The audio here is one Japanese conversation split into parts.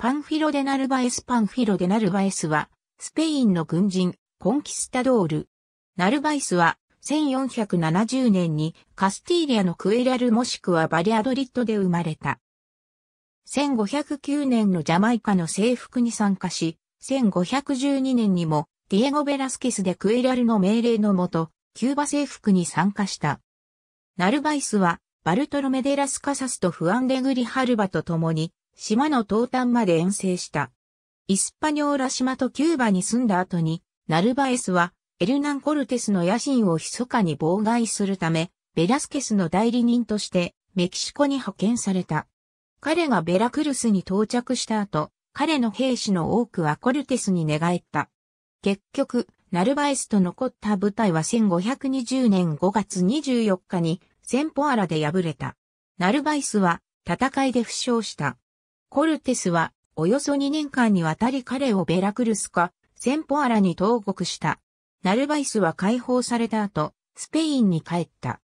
パンフィロデナルバエスパンフィロデナルバエスは、スペインの軍人、コンキスタドール。ナルバエスは、1470年にカスティーリアのクエラルもしくはバリアドリッドで生まれた。1509年のジャマイカの征服に参加し、1512年にもディエゴ・ベラスケスでクエラルの命令のもと、キューバ征服に参加した。ナルバイスは、バルトロメデラスカサスとフアンデグリハルバと共に、島の東端まで遠征した。イスパニョーラ島とキューバに住んだ後に、ナルバエスは、エルナン・コルテスの野心を密かに妨害するため、ベラスケスの代理人としてメキシコに派遣された。彼がベラクルスに到着した後、彼の兵士の多くはコルテスに寝返った。結局、ナルバエスと残った部隊は1520年5月24日にセンポアラで敗れた。ナルバエスは戦いで負傷した。コルテスは、およそ2年間にわたり彼をベラクルスか、センポアラに投獄した。ナルバイスは解放された後、スペインに帰った。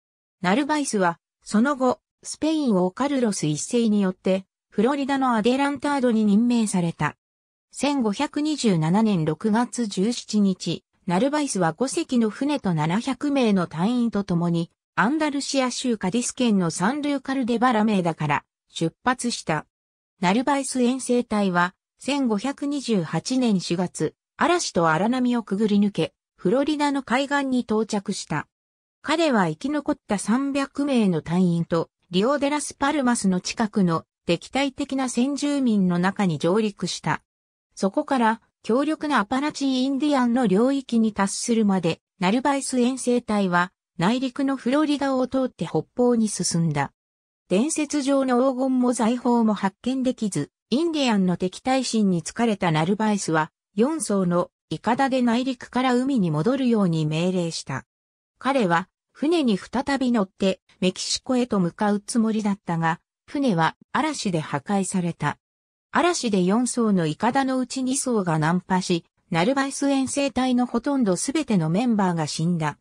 ナルバイスは、その後、スペイン王カルロス一世によって、フロリダのアデランタードに任命された。1527年6月17日、ナルバイスは5隻の船と700名の隊員と共に、アンダルシア州カディス県のサンルーカルデバラ名だから出発した。ナルバイス遠征隊は、1528年4月、嵐と荒波をくぐり抜け、フロリダの海岸に到着した。彼は生き残った300名の隊員と、リオデラスパルマスの近くの敵対的な先住民の中に上陸した。そこから、強力なアパラチーインディアンの領域に達するまで、ナルバイス遠征隊は、内陸のフロリダを通って北方に進んだ。伝説上の黄金も財宝も発見できず、インディアンの敵対心に疲れたナルバイスは、4層のイカダで内陸から海に戻るように命令した。彼は、船に再び乗って、メキシコへと向かうつもりだったが、船は嵐で破壊された。嵐で4層のイカダのうち2層が難破し、ナルバイス遠征隊のほとんどすべてのメンバーが死んだ。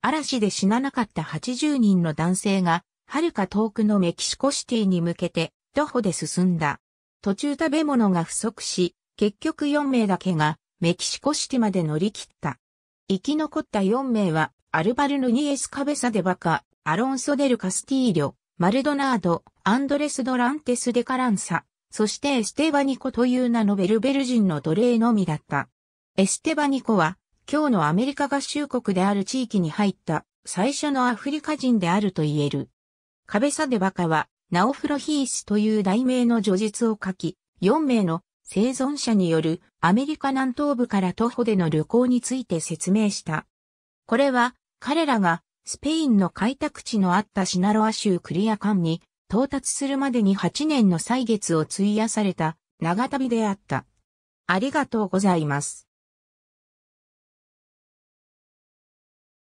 嵐で死ななかった80人の男性が遥か遠くのメキシコシティに向けて、徒歩で進んだ。途中食べ物が不足し、結局4名だけが、メキシコシティまで乗り切った。生き残った4名は、アルバルヌニエス・カベサデバカ、アロンソ・デル・カスティーリョ、マルドナード、アンドレス・ドランテス・デカランサ、そしてエステバニコという名のベルベル人の奴隷のみだった。エステバニコは、今日のアメリカ合衆国である地域に入った、最初のアフリカ人であると言える。壁サデバカは、ナオフロヒースという題名の叙述を書き、4名の生存者によるアメリカ南東部から徒歩での旅行について説明した。これは、彼らがスペインの開拓地のあったシナロア州クリア間に到達するまでに8年の歳月を費やされた長旅であった。ありがとうございます。